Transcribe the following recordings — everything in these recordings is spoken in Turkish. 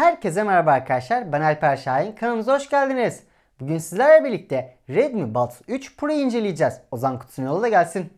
Herkese merhaba arkadaşlar. Ben Alper Şahin. Kanalımıza hoş geldiniz. Bugün sizlerle birlikte Redmi Buds 3 Pro'yu inceleyeceğiz. Ozan Kutusun yolu da gelsin.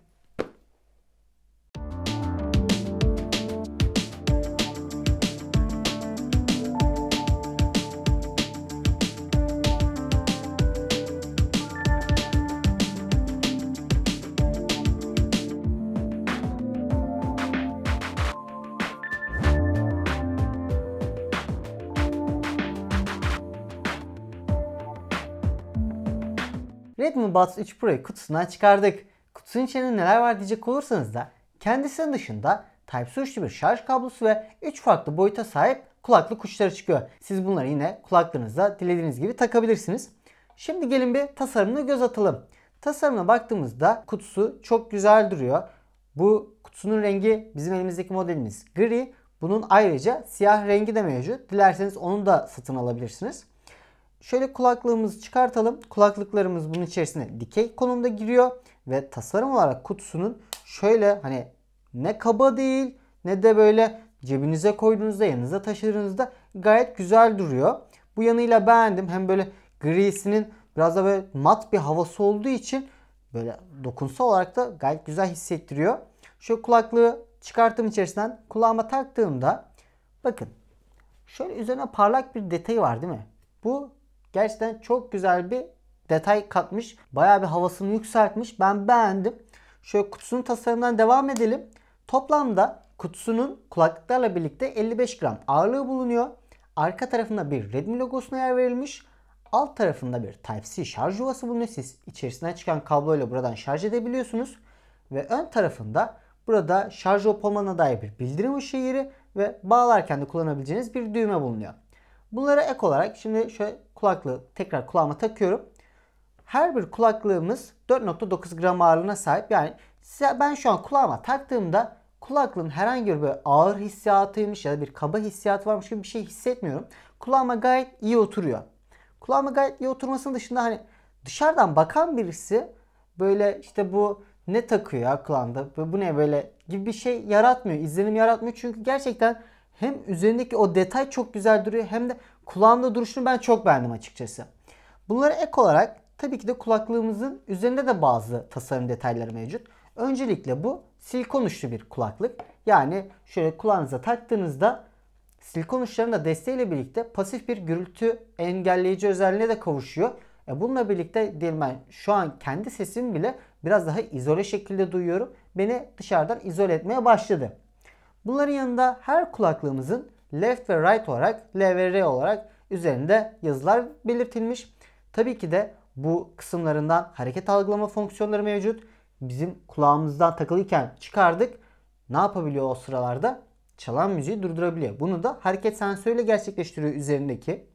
Redmi Buds 3 Pro'yu kutusundan çıkardık. Kutusunun içinde neler var diyecek olursanız da kendisinin dışında Type-C uçlu bir şarj kablosu ve 3 farklı boyuta sahip kulaklık uçları çıkıyor. Siz bunları yine kulaklarınıza dilediğiniz gibi takabilirsiniz. Şimdi gelin bir tasarımına göz atalım. Tasarımına baktığımızda kutusu çok güzel duruyor. Bu kutusunun rengi bizim elimizdeki modelimiz gri. Bunun ayrıca siyah rengi de mevcut. Dilerseniz onu da satın alabilirsiniz. Şöyle kulaklığımızı çıkartalım. Kulaklıklarımız bunun içerisine dikey konumda giriyor. Ve tasarım olarak kutusunun şöyle hani ne kaba değil ne de böyle cebinize koyduğunuzda yanınıza taşıdığınızda gayet güzel duruyor. Bu yanıyla beğendim. Hem böyle grisinin biraz da böyle mat bir havası olduğu için böyle dokunsal olarak da gayet güzel hissettiriyor. Şu kulaklığı çıkarttığım içerisinden kulağıma taktığımda bakın şöyle üzerine parlak bir detayı var değil mi? Bu Gerçekten çok güzel bir detay katmış. Bayağı bir havasını yükseltmiş. Ben beğendim. Şöyle kutusunun tasarımından devam edelim. Toplamda kutusunun kulaklıklarla birlikte 55 gram ağırlığı bulunuyor. Arka tarafında bir Redmi logosuna yer verilmiş. Alt tarafında bir Type-C şarj yuvası bulunuyor. Siz içerisinden çıkan kabloyla buradan şarj edebiliyorsunuz. Ve ön tarafında burada şarj olup olmana dair bir bildirim ışığı yeri ve bağlarken de kullanabileceğiniz bir düğme bulunuyor. Bunlara ek olarak şimdi şöyle kulaklığı tekrar kulağıma takıyorum. Her bir kulaklığımız 4.9 gram ağırlığına sahip. Yani ben şu an kulağıma taktığımda kulaklığın herhangi bir ağır hissiyatıymış ya da bir kaba hissiyatı varmış gibi bir şey hissetmiyorum. Kulağıma gayet iyi oturuyor. Kulağıma gayet iyi oturmasının dışında hani dışarıdan bakan birisi böyle işte bu ne takıyor ya kulağında bu ne böyle gibi bir şey yaratmıyor. izlenim yaratmıyor çünkü gerçekten hem üzerindeki o detay çok güzel duruyor hem de Kulağımda duruşunu ben çok beğendim açıkçası. Bunlara ek olarak tabii ki de kulaklığımızın üzerinde de bazı tasarım detayları mevcut. Öncelikle bu silikon uçlu bir kulaklık. Yani şöyle kulağınıza taktığınızda silikon uçlarının da desteğiyle birlikte pasif bir gürültü engelleyici özelliğine de kavuşuyor. E bununla birlikte diyelim ben şu an kendi sesimi bile biraz daha izole şekilde duyuyorum. Beni dışarıdan izole etmeye başladı. Bunların yanında her kulaklığımızın left ve right olarak, L ve R olarak üzerinde yazılar belirtilmiş. Tabii ki de bu kısımlarından hareket algılama fonksiyonları mevcut. Bizim kulağımızdan takılıyken çıkardık. Ne yapabiliyor o sıralarda? Çalan müziği durdurabiliyor. Bunu da hareket sensörüyle gerçekleştiriyor üzerindeki.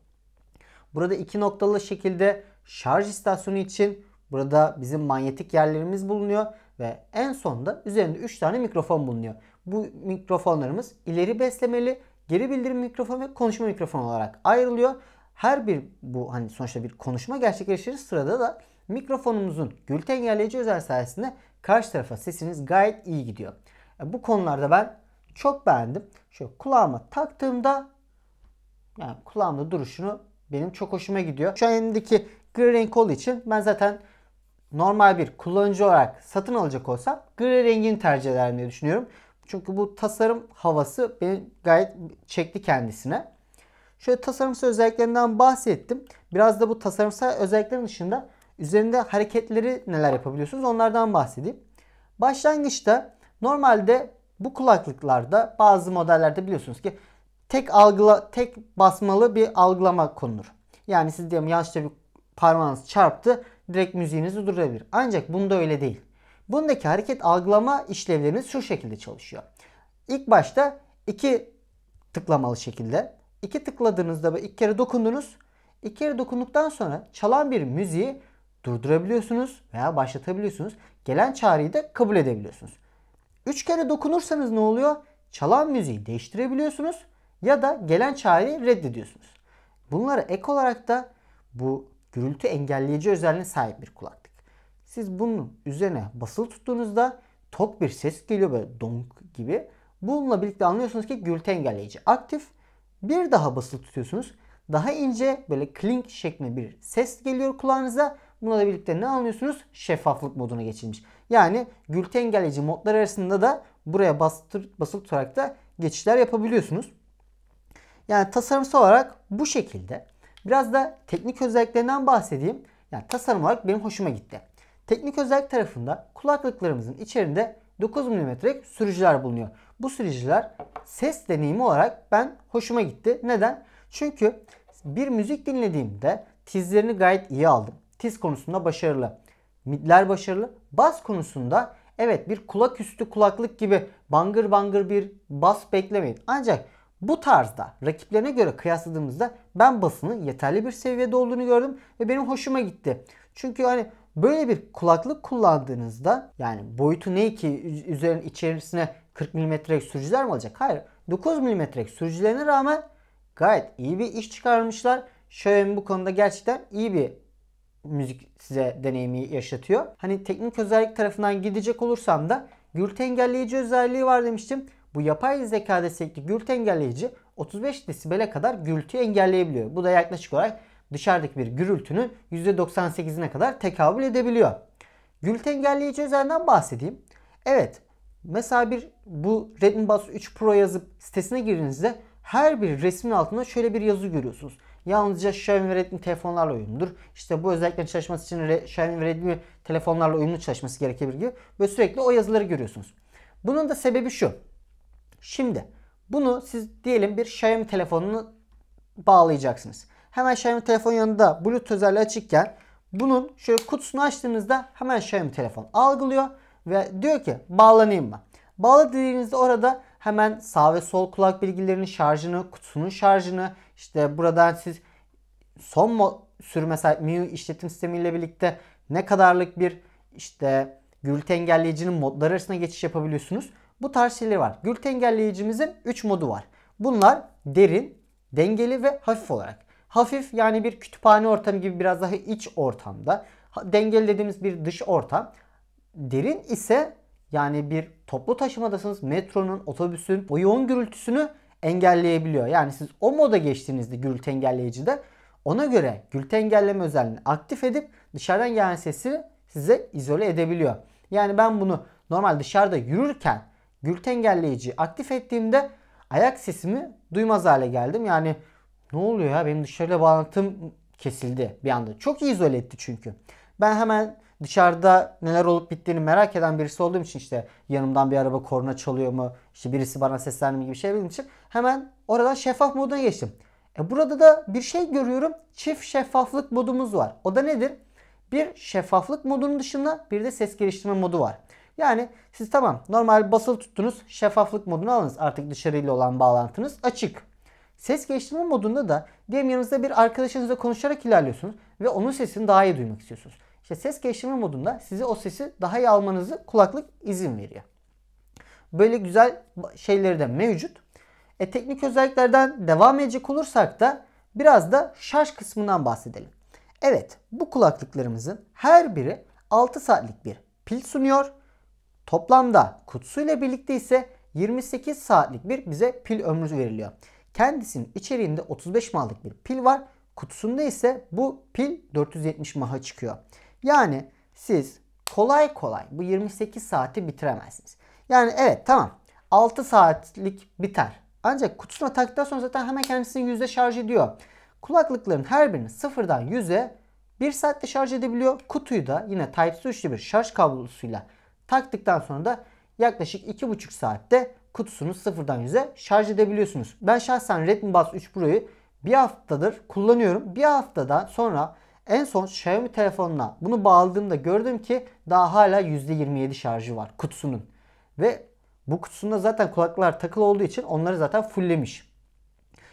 Burada iki noktalı şekilde şarj istasyonu için burada bizim manyetik yerlerimiz bulunuyor ve en sonda üzerinde 3 tane mikrofon bulunuyor. Bu mikrofonlarımız ileri beslemeli geri bildirim mikrofonu ve konuşma mikrofonu olarak ayrılıyor. Her bir bu hani sonuçta bir konuşma gerçekleşir sırada da mikrofonumuzun gürültü engelleyici özel sayesinde karşı tarafa sesiniz gayet iyi gidiyor. E, bu konularda ben çok beğendim. Şöyle kulağıma taktığımda yani kulağımda duruşunu benim çok hoşuma gidiyor. Şu an elimdeki gri renk olduğu için ben zaten normal bir kullanıcı olarak satın alacak olsam gri rengini tercih ederim diye düşünüyorum. Çünkü bu tasarım havası beni gayet çekti kendisine. Şöyle tasarımsal özelliklerinden bahsettim. Biraz da bu tasarımsal özelliklerin dışında üzerinde hareketleri neler yapabiliyorsunuz onlardan bahsedeyim. Başlangıçta normalde bu kulaklıklarda bazı modellerde biliyorsunuz ki tek algıla tek basmalı bir algılama konulur. Yani siz diyelim yanlışlıkla bir parmağınız çarptı direkt müziğinizi durdurabilir. Ancak bunda öyle değil. Bundaki hareket algılama işlevlerimiz şu şekilde çalışıyor. İlk başta iki tıklamalı şekilde. iki tıkladığınızda ilk kere dokundunuz. İlk kere dokunduktan sonra çalan bir müziği durdurabiliyorsunuz veya başlatabiliyorsunuz. Gelen çağrıyı da kabul edebiliyorsunuz. Üç kere dokunursanız ne oluyor? Çalan müziği değiştirebiliyorsunuz ya da gelen çağrıyı reddediyorsunuz. Bunlara ek olarak da bu gürültü engelleyici özelliğine sahip bir kulaklık. Siz bunun üzerine basılı tuttuğunuzda tok bir ses geliyor böyle donk gibi. Bununla birlikte anlıyorsunuz ki gürültü engelleyici aktif. Bir daha basılı tutuyorsunuz. Daha ince böyle klink şeklinde bir ses geliyor kulağınıza. Buna da birlikte ne anlıyorsunuz? Şeffaflık moduna geçilmiş. Yani gürültü engelleyici modlar arasında da buraya bastır, basılı tutarak da geçişler yapabiliyorsunuz. Yani tasarımsal olarak bu şekilde. Biraz da teknik özelliklerinden bahsedeyim. Yani tasarım olarak benim hoşuma gitti. Teknik özellik tarafında kulaklıklarımızın içerisinde 9 milimetrelik sürücüler bulunuyor. Bu sürücüler ses deneyimi olarak ben hoşuma gitti. Neden? Çünkü bir müzik dinlediğimde tizlerini gayet iyi aldım. Tiz konusunda başarılı. Midler başarılı. Bas konusunda evet bir kulak üstü kulaklık gibi bangır bangır bir bas beklemeyin. Ancak bu tarzda rakiplerine göre kıyasladığımızda ben basının yeterli bir seviyede olduğunu gördüm ve benim hoşuma gitti. Çünkü hani Böyle bir kulaklık kullandığınızda yani boyutu ne ki üzerin içerisine 40 milimetrelik sürücüler mi olacak? Hayır. 9 milimetrelik sürücülerine rağmen gayet iyi bir iş çıkarmışlar. Xiaomi bu konuda gerçekten iyi bir müzik size deneyimi yaşatıyor. Hani teknik özellik tarafından gidecek olursam da gürültü engelleyici özelliği var demiştim. Bu yapay zeka destekli gürültü engelleyici 35 desibele kadar gürültüyü engelleyebiliyor. Bu da yaklaşık olarak dışarıdaki bir gürültünün %98'ine kadar tekabül edebiliyor. Gürültü engelleyici özelliğinden bahsedeyim. Evet mesela bir bu Redmi Buds 3 Pro yazıp sitesine girdiğinizde her bir resmin altında şöyle bir yazı görüyorsunuz. Yalnızca Xiaomi ve Redmi telefonlarla uyumludur. İşte bu özellikle çalışması için Re, Xiaomi ve Redmi telefonlarla uyumlu çalışması gerekebilir gibi. Böyle sürekli o yazıları görüyorsunuz. Bunun da sebebi şu. Şimdi bunu siz diyelim bir Xiaomi telefonunu bağlayacaksınız. Hemen Xiaomi telefon yanında Bluetooth özelliği açıkken bunun şöyle kutusunu açtığınızda hemen Xiaomi telefon algılıyor ve diyor ki bağlanayım mı? Bağla dediğinizde orada hemen sağ ve sol kulak bilgilerinin şarjını, kutusunun şarjını işte buradan siz son sürü mesela MIUI işletim sistemiyle birlikte ne kadarlık bir işte gürültü engelleyicinin modları arasında geçiş yapabiliyorsunuz. Bu tarz şeyleri var. Gürültü engelleyicimizin 3 modu var. Bunlar derin, dengeli ve hafif olarak. Hafif yani bir kütüphane ortamı gibi biraz daha iç ortamda. Dengeli dediğimiz bir dış ortam. Derin ise yani bir toplu taşımadasınız. Metronun, otobüsün o yoğun gürültüsünü engelleyebiliyor. Yani siz o moda geçtiğinizde gürültü engelleyicide ona göre gürültü engelleme özelliğini aktif edip dışarıdan gelen sesi size izole edebiliyor. Yani ben bunu normal dışarıda yürürken gürültü engelleyiciyi aktif ettiğimde ayak sesimi duymaz hale geldim. Yani ne oluyor ya? Benim dışarıyla bağlantım kesildi bir anda. Çok iyi izole etti çünkü. Ben hemen dışarıda neler olup bittiğini merak eden birisi olduğum için işte yanımdan bir araba korna çalıyor mu? İşte birisi bana seslendi mi gibi şey bildiğim için hemen oradan şeffaf moduna geçtim. E burada da bir şey görüyorum. Çift şeffaflık modumuz var. O da nedir? Bir şeffaflık modunun dışında bir de ses geliştirme modu var. Yani siz tamam normal basılı tuttunuz şeffaflık modunu alınız. Artık dışarıyla olan bağlantınız açık. Ses geliştirme modunda da diyelim yanınızda bir arkadaşınızla konuşarak ilerliyorsunuz ve onun sesini daha iyi duymak istiyorsunuz. İşte ses geliştirme modunda size o sesi daha iyi almanızı kulaklık izin veriyor. Böyle güzel şeyleri de mevcut. E, teknik özelliklerden devam edecek olursak da biraz da şarj kısmından bahsedelim. Evet bu kulaklıklarımızın her biri 6 saatlik bir pil sunuyor. Toplamda ile birlikte ise 28 saatlik bir bize pil ömrü veriliyor. Kendisinin içeriğinde 35 mAh'lık bir pil var. Kutusunda ise bu pil 470 mAh çıkıyor. Yani siz kolay kolay bu 28 saati bitiremezsiniz. Yani evet tamam 6 saatlik biter. Ancak kutusuna taktıktan sonra zaten hemen kendisini yüzde şarj ediyor. Kulaklıkların her birini sıfırdan yüze 1 saatte şarj edebiliyor. Kutuyu da yine Type-C üçlü bir şarj kablosuyla taktıktan sonra da yaklaşık 2,5 saatte kutusunu sıfırdan yüze şarj edebiliyorsunuz. Ben şahsen Redmi Buds 3 Pro'yu bir haftadır kullanıyorum. Bir haftadan sonra en son Xiaomi telefonuna bunu bağladığımda gördüm ki daha hala %27 şarjı var kutusunun. Ve bu kutusunda zaten kulaklar takılı olduğu için onları zaten fulllemiş.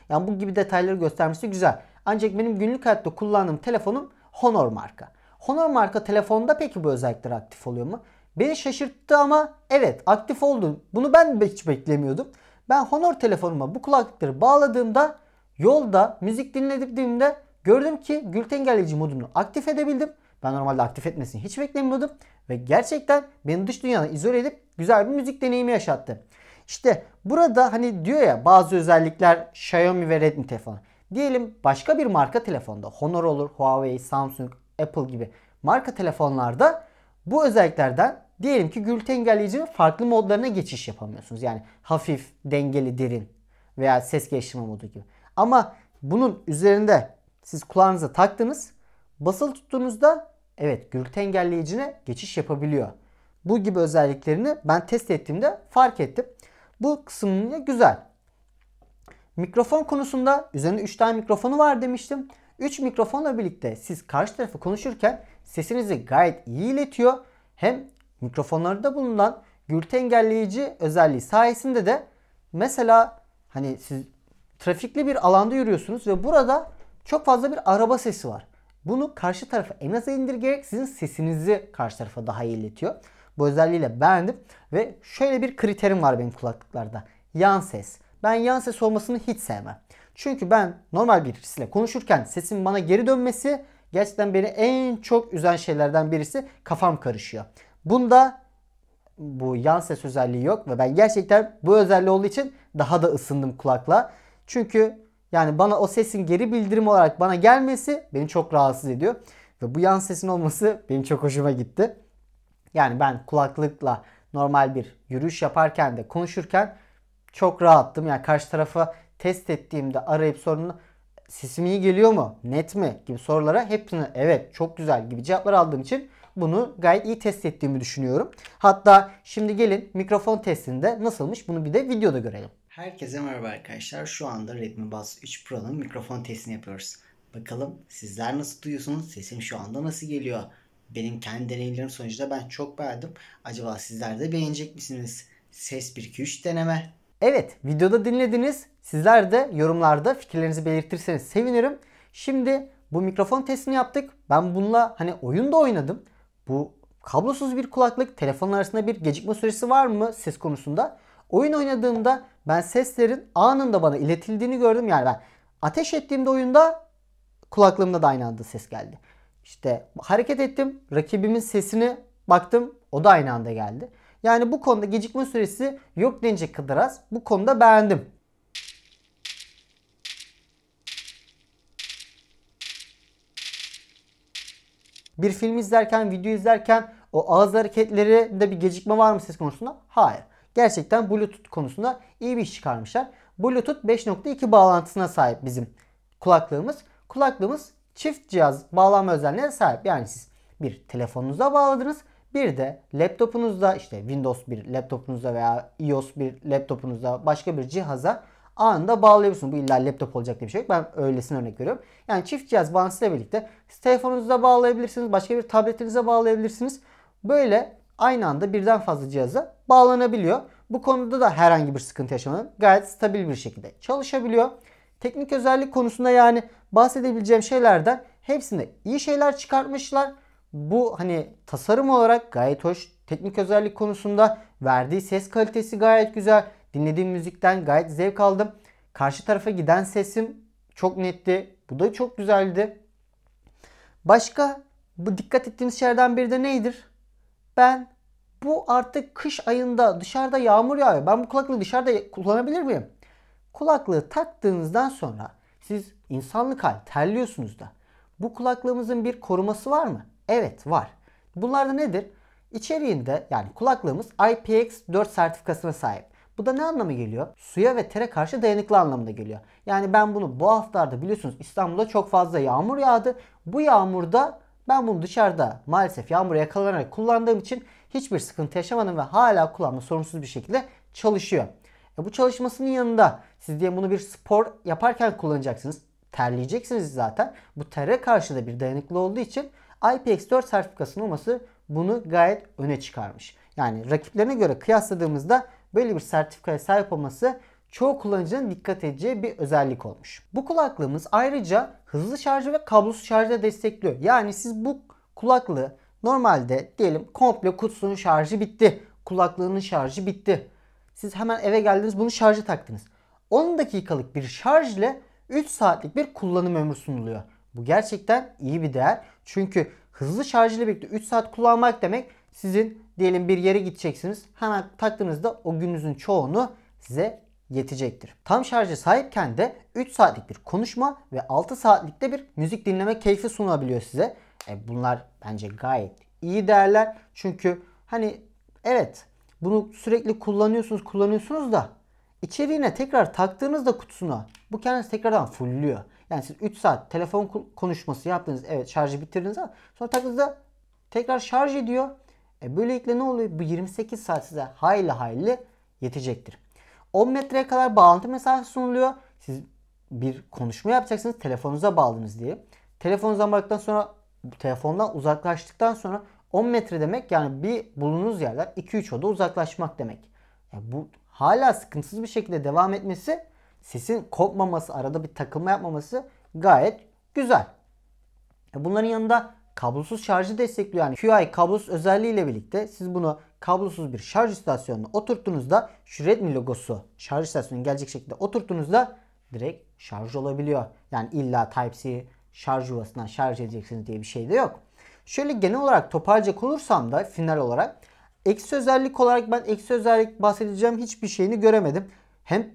Yani bu gibi detayları göstermesi güzel. Ancak benim günlük hayatta kullandığım telefonum Honor marka. Honor marka telefonda peki bu özellikler aktif oluyor mu? Beni şaşırttı ama evet aktif oldu. Bunu ben hiç beklemiyordum. Ben Honor telefonuma bu kulaklıkları bağladığımda yolda müzik dinlediğimde gördüm ki gürültü modunu aktif edebildim. Ben normalde aktif etmesini hiç beklemiyordum. Ve gerçekten beni dış dünyadan izole edip güzel bir müzik deneyimi yaşattı. İşte burada hani diyor ya bazı özellikler Xiaomi ve Redmi telefonu. Diyelim başka bir marka telefonda Honor olur, Huawei, Samsung, Apple gibi marka telefonlarda bu özelliklerden diyelim ki gürültü engelleyicinin farklı modlarına geçiş yapamıyorsunuz. Yani hafif, dengeli, derin veya ses geliştirme modu gibi. Ama bunun üzerinde siz kulağınıza taktınız. Basılı tuttuğunuzda evet gürültü engelleyicine geçiş yapabiliyor. Bu gibi özelliklerini ben test ettiğimde fark ettim. Bu kısmı güzel. Mikrofon konusunda üzerinde 3 tane mikrofonu var demiştim. 3 mikrofonla birlikte siz karşı tarafı konuşurken sesinizi gayet iyi iletiyor. Hem mikrofonlarda bulunan gürültü engelleyici özelliği sayesinde de mesela hani siz trafikli bir alanda yürüyorsunuz ve burada çok fazla bir araba sesi var. Bunu karşı tarafa en aza indirgerek sizin sesinizi karşı tarafa daha iyi iletiyor. Bu özelliğiyle beğendim ve şöyle bir kriterim var benim kulaklıklarda. Yan ses. Ben yan ses olmasını hiç sevmem. Çünkü ben normal birisiyle konuşurken sesin bana geri dönmesi gerçekten beni en çok üzen şeylerden birisi kafam karışıyor. Bunda bu yan ses özelliği yok ve ben gerçekten bu özelliği olduğu için daha da ısındım kulakla. Çünkü yani bana o sesin geri bildirim olarak bana gelmesi beni çok rahatsız ediyor. Ve bu yan sesin olması benim çok hoşuma gitti. Yani ben kulaklıkla normal bir yürüyüş yaparken de konuşurken çok rahattım. Yani karşı tarafa test ettiğimde arayıp sorunu sesim iyi geliyor mu? Net mi? gibi sorulara hepsini evet çok güzel gibi cevaplar aldığım için bunu gayet iyi test ettiğimi düşünüyorum. Hatta şimdi gelin mikrofon testinde nasılmış bunu bir de videoda görelim. Herkese merhaba arkadaşlar. Şu anda Redmi Buds 3 Pro'nun mikrofon testini yapıyoruz. Bakalım sizler nasıl duyuyorsunuz? Sesim şu anda nasıl geliyor? Benim kendi deneyimlerim sonucunda ben çok beğendim. Acaba sizler de beğenecek misiniz? Ses 1-2-3 deneme. Evet videoda dinlediniz. Sizler de yorumlarda fikirlerinizi belirtirseniz sevinirim. Şimdi bu mikrofon testini yaptık. Ben bununla hani oyun da oynadım. Bu kablosuz bir kulaklık telefon arasında bir gecikme süresi var mı ses konusunda? Oyun oynadığımda ben seslerin anında bana iletildiğini gördüm. Yani ben ateş ettiğimde oyunda kulaklığımda da aynı anda ses geldi. İşte hareket ettim. Rakibimin sesini baktım. O da aynı anda geldi. Yani bu konuda gecikme süresi yok denecek kadar az. Bu konuda beğendim. Bir film izlerken, video izlerken o ağız hareketlerinde bir gecikme var mı ses konusunda? Hayır. Gerçekten Bluetooth konusunda iyi bir iş çıkarmışlar. Bluetooth 5.2 bağlantısına sahip bizim kulaklığımız. Kulaklığımız çift cihaz bağlanma özelliğine sahip. Yani siz bir telefonunuza bağladınız. Bir de laptopunuzda işte Windows bir laptopunuzda veya iOS bir laptopunuzda başka bir cihaza anında bağlayabiliyorsunuz. Bu illa laptop olacak diye bir şey yok. Ben öylesine örnek veriyorum. Yani çift cihaz bağlantısıyla birlikte telefonunuza bağlayabilirsiniz. Başka bir tabletinize bağlayabilirsiniz. Böyle aynı anda birden fazla cihaza bağlanabiliyor. Bu konuda da herhangi bir sıkıntı yaşamadan gayet stabil bir şekilde çalışabiliyor. Teknik özellik konusunda yani bahsedebileceğim şeylerden hepsinde iyi şeyler çıkartmışlar. Bu hani tasarım olarak gayet hoş. Teknik özellik konusunda verdiği ses kalitesi gayet güzel. Dinlediğim müzikten gayet zevk aldım. Karşı tarafa giden sesim çok netti. Bu da çok güzeldi. Başka bu dikkat ettiğimiz şeylerden biri de nedir? Ben bu artık kış ayında dışarıda yağmur yağıyor. Ben bu kulaklığı dışarıda kullanabilir miyim? Kulaklığı taktığınızdan sonra siz insanlık hal terliyorsunuz da. Bu kulaklığımızın bir koruması var mı? Evet var. Bunlar da nedir? İçeriğinde yani kulaklığımız IPX4 sertifikasına sahip. Bu da ne anlamı geliyor? Suya ve tere karşı dayanıklı anlamına geliyor. Yani ben bunu bu haftalarda biliyorsunuz İstanbul'da çok fazla yağmur yağdı. Bu yağmurda ben bunu dışarıda maalesef yağmura yakalanarak kullandığım için hiçbir sıkıntı yaşamadım ve hala kulağımda sorunsuz bir şekilde çalışıyor. E bu çalışmasının yanında siz diye bunu bir spor yaparken kullanacaksınız. Terleyeceksiniz zaten. Bu tere karşı da bir dayanıklı olduğu için IPX4 sertifikasının olması bunu gayet öne çıkarmış. Yani rakiplerine göre kıyasladığımızda böyle bir sertifikaya sahip olması çoğu kullanıcının dikkat edeceği bir özellik olmuş. Bu kulaklığımız ayrıca hızlı şarjı ve kablosuz şarjı da destekliyor. Yani siz bu kulaklığı normalde diyelim komple kutusunun şarjı bitti. Kulaklığının şarjı bitti. Siz hemen eve geldiniz bunu şarjı taktınız. 10 dakikalık bir şarj ile 3 saatlik bir kullanım ömrü sunuluyor. Bu gerçekten iyi bir değer. Çünkü hızlı şarj ile birlikte 3 saat kullanmak demek sizin diyelim bir yere gideceksiniz. Hemen taktığınızda o gününüzün çoğunu size yetecektir. Tam şarjı sahipken de 3 saatlik bir konuşma ve 6 saatlikte bir müzik dinleme keyfi sunabiliyor size. E bunlar bence gayet iyi değerler. Çünkü hani evet bunu sürekli kullanıyorsunuz kullanıyorsunuz da içeriğine tekrar taktığınızda kutusuna bu kendisi tekrardan fullüyor. Yani siz 3 saat telefon konuşması yaptınız evet şarjı bitirdiniz ama sonra taktığınızda tekrar şarj ediyor. E böylelikle ne oluyor? Bu 28 saat size hayli hayli yetecektir. 10 metreye kadar bağlantı mesafesi sunuluyor. Siz bir konuşma yapacaksınız. Telefonunuza bağladınız diye. Telefonunuzdan bağladıktan sonra telefondan uzaklaştıktan sonra 10 metre demek yani bir bulunduğunuz yerler 2-3 oda uzaklaşmak demek. Yani bu hala sıkıntısız bir şekilde devam etmesi sesin kopmaması arada bir takılma yapmaması gayet güzel. E, bunların yanında kablosuz şarjı destekliyor. Yani Qi kablosuz özelliğiyle birlikte siz bunu kablosuz bir şarj istasyonuna oturttuğunuzda şu Redmi logosu şarj istasyonuna gelecek şekilde oturttuğunuzda direkt şarj olabiliyor. Yani illa Type-C şarj yuvasına şarj edeceksiniz diye bir şey de yok. Şöyle genel olarak toparlayacak olursam da final olarak eksi özellik olarak ben eksi özellik bahsedeceğim hiçbir şeyini göremedim. Hem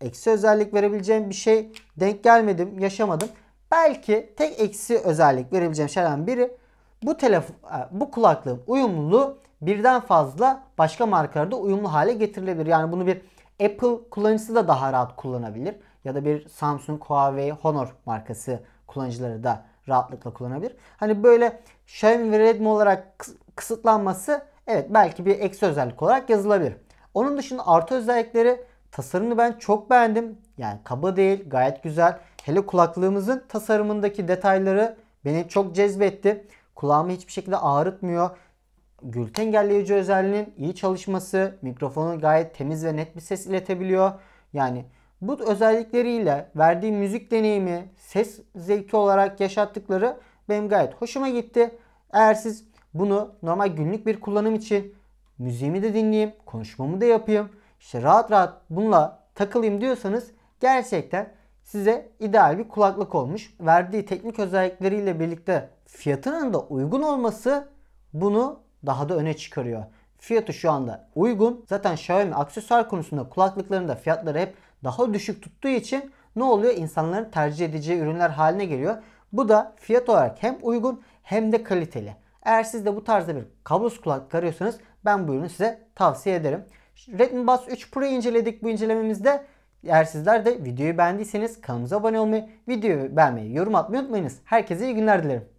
eksi özellik verebileceğim bir şey denk gelmedim, yaşamadım. Belki tek eksi özellik verebileceğim şeylerden biri bu telefon e, bu kulaklığın uyumluluğu birden fazla başka markalarda uyumlu hale getirilebilir. Yani bunu bir Apple kullanıcısı da daha rahat kullanabilir ya da bir Samsung, Huawei, Honor markası kullanıcıları da rahatlıkla kullanabilir. Hani böyle Xiaomi ve Redmi olarak kısıtlanması evet belki bir eksi özellik olarak yazılabilir. Onun dışında artı özellikleri tasarımını ben çok beğendim. Yani kaba değil gayet güzel. Hele kulaklığımızın tasarımındaki detayları beni çok cezbetti. Kulağımı hiçbir şekilde ağrıtmıyor. Gürültü engelleyici özelliğinin iyi çalışması, mikrofonu gayet temiz ve net bir ses iletebiliyor. Yani bu özellikleriyle verdiği müzik deneyimi, ses zevki olarak yaşattıkları benim gayet hoşuma gitti. Eğer siz bunu normal günlük bir kullanım için müziğimi de dinleyeyim, konuşmamı da yapayım, işte rahat rahat bununla takılayım diyorsanız gerçekten size ideal bir kulaklık olmuş. Verdiği teknik özellikleriyle birlikte fiyatının da uygun olması bunu daha da öne çıkarıyor. Fiyatı şu anda uygun. Zaten Xiaomi aksesuar konusunda kulaklıklarında fiyatları hep daha düşük tuttuğu için ne oluyor? İnsanların tercih edeceği ürünler haline geliyor. Bu da fiyat olarak hem uygun hem de kaliteli. Eğer siz de bu tarzda bir kablosuz kulaklık arıyorsanız ben bu ürünü size tavsiye ederim. Redmi Buds 3 Pro'yu inceledik bu incelememizde. Eğer sizler de videoyu beğendiyseniz kanalımıza abone olmayı, videoyu beğenmeyi, yorum atmayı unutmayınız. Herkese iyi günler dilerim.